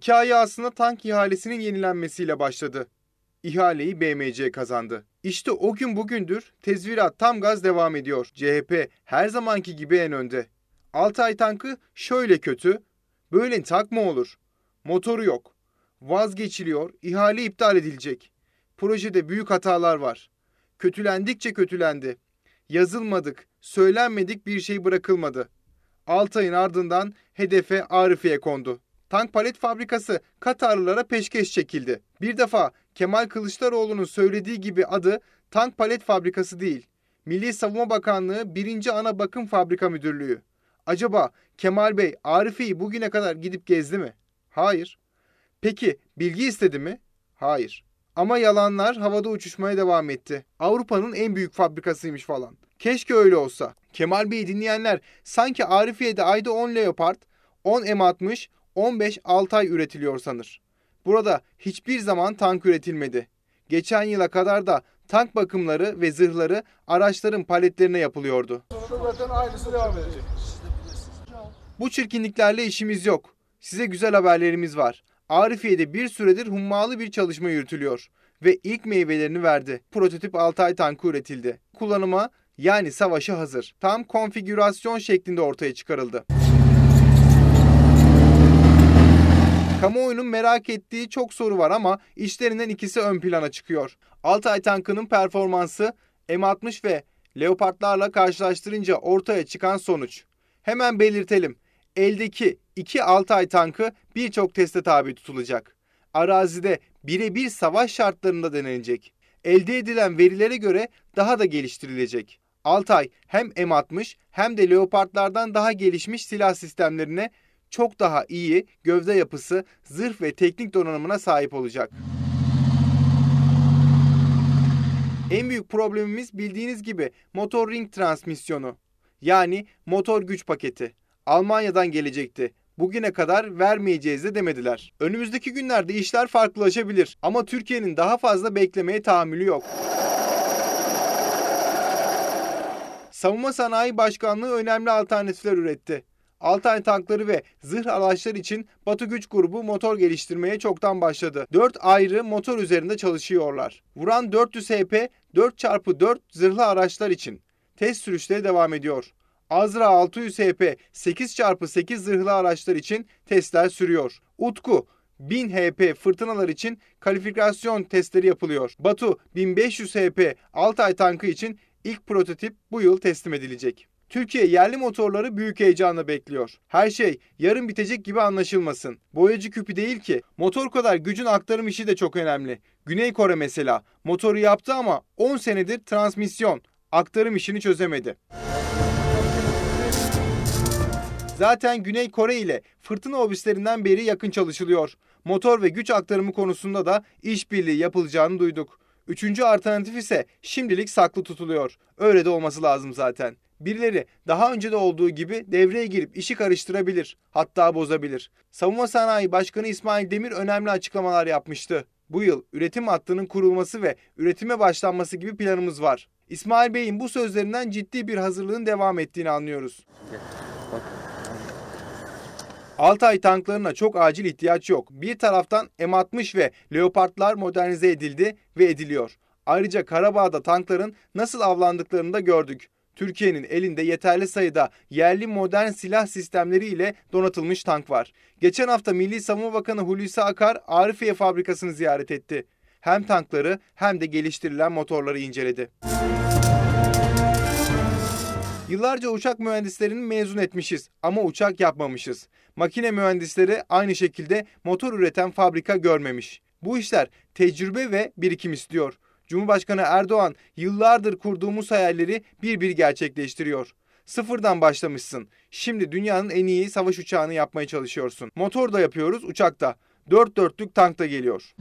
Hikaye aslında tank ihalesinin yenilenmesiyle başladı. İhaleyi BMC kazandı. İşte o gün bugündür tezvirat tam gaz devam ediyor. CHP her zamanki gibi en önde. Altay tankı şöyle kötü, böyle tak mı olur? Motoru yok. Vazgeçiliyor, ihale iptal edilecek. Projede büyük hatalar var. Kötülendikçe kötülendi. Yazılmadık, söylenmedik bir şey bırakılmadı. Altay'ın ardından hedefe Arifiye kondu tank palet fabrikası Katarlılara peşkeş çekildi. Bir defa Kemal Kılıçdaroğlu'nun söylediği gibi adı tank palet fabrikası değil. Milli Savunma Bakanlığı 1. Ana Bakım Fabrika Müdürlüğü. Acaba Kemal Bey Arifi'yi bugüne kadar gidip gezdi mi? Hayır. Peki bilgi istedi mi? Hayır. Ama yalanlar havada uçuşmaya devam etti. Avrupa'nın en büyük fabrikasıymış falan. Keşke öyle olsa. Kemal Bey'i dinleyenler sanki Arifiye'de ayda 10 Leopard, 10 M60, 15-6 ay üretiliyor sanır. Burada hiçbir zaman tank üretilmedi. Geçen yıla kadar da tank bakımları ve zırhları araçların paletlerine yapılıyordu. Bu çirkinliklerle işimiz yok. Size güzel haberlerimiz var. Arifiye'de bir süredir hummalı bir çalışma yürütülüyor ve ilk meyvelerini verdi. Prototip Altay tankı üretildi. Kullanıma yani savaşa hazır. Tam konfigürasyon şeklinde ortaya çıkarıldı. Kamuoyunun merak ettiği çok soru var ama işlerinden ikisi ön plana çıkıyor. Altay tankının performansı M60 ve Leopardlarla karşılaştırınca ortaya çıkan sonuç. Hemen belirtelim. Eldeki iki Altay tankı birçok teste tabi tutulacak. Arazide birebir savaş şartlarında denenecek. Elde edilen verilere göre daha da geliştirilecek. Altay hem M60 hem de Leopardlardan daha gelişmiş silah sistemlerine çok daha iyi gövde yapısı, zırh ve teknik donanımına sahip olacak. En büyük problemimiz bildiğiniz gibi motor ring transmisyonu. Yani motor güç paketi. Almanya'dan gelecekti. Bugüne kadar vermeyeceğiz de demediler. Önümüzdeki günlerde işler farklılaşabilir ama Türkiye'nin daha fazla beklemeye tahammülü yok. Savunma Sanayi Başkanlığı önemli alternatifler üretti. Altay tankları ve zırh araçlar için Batı Güç Grubu motor geliştirmeye çoktan başladı. 4 ayrı motor üzerinde çalışıyorlar. Vuran 400 HP 4x4 zırhlı araçlar için test sürüşleri devam ediyor. Azra 600 HP 8x8 zırhlı araçlar için testler sürüyor. Utku 1000 HP fırtınalar için kalifikasyon testleri yapılıyor. Batu 1500 HP Altay tankı için ilk prototip bu yıl teslim edilecek. Türkiye yerli motorları büyük heyecanla bekliyor. Her şey yarın bitecek gibi anlaşılmasın. Boyacı küpü değil ki. Motor kadar gücün aktarım işi de çok önemli. Güney Kore mesela motoru yaptı ama 10 senedir transmisyon, aktarım işini çözemedi. Zaten Güney Kore ile fırtına obüslerinden beri yakın çalışılıyor. Motor ve güç aktarımı konusunda da işbirliği yapılacağını duyduk. Üçüncü alternatif ise şimdilik saklı tutuluyor. Öyle de olması lazım zaten. Birileri daha önce de olduğu gibi devreye girip işi karıştırabilir, hatta bozabilir. Savunma Sanayi Başkanı İsmail Demir önemli açıklamalar yapmıştı. Bu yıl üretim hattının kurulması ve üretime başlanması gibi planımız var. İsmail Bey'in bu sözlerinden ciddi bir hazırlığın devam ettiğini anlıyoruz. Bak. Altay tanklarına çok acil ihtiyaç yok. Bir taraftan M60 ve Leopardlar modernize edildi ve ediliyor. Ayrıca Karabağ'da tankların nasıl avlandıklarını da gördük. Türkiye'nin elinde yeterli sayıda yerli modern silah sistemleri ile donatılmış tank var. Geçen hafta Milli Savunma Bakanı Hulusi Akar Arifiye fabrikasını ziyaret etti. Hem tankları hem de geliştirilen motorları inceledi. Müzik Yıllarca uçak mühendislerini mezun etmişiz ama uçak yapmamışız. Makine mühendisleri aynı şekilde motor üreten fabrika görmemiş. Bu işler tecrübe ve birikim istiyor. Cumhurbaşkanı Erdoğan yıllardır kurduğumuz hayalleri bir bir gerçekleştiriyor. Sıfırdan başlamışsın. Şimdi dünyanın en iyi savaş uçağını yapmaya çalışıyorsun. Motor da yapıyoruz, uçak da. Dört dörtlük tank da geliyor.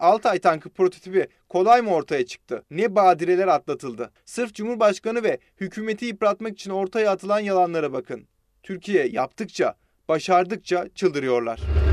Altay tankı prototipi kolay mı ortaya çıktı? Ne badireler atlatıldı? Sırf Cumhurbaşkanı ve hükümeti yıpratmak için ortaya atılan yalanlara bakın. Türkiye yaptıkça, başardıkça çıldırıyorlar.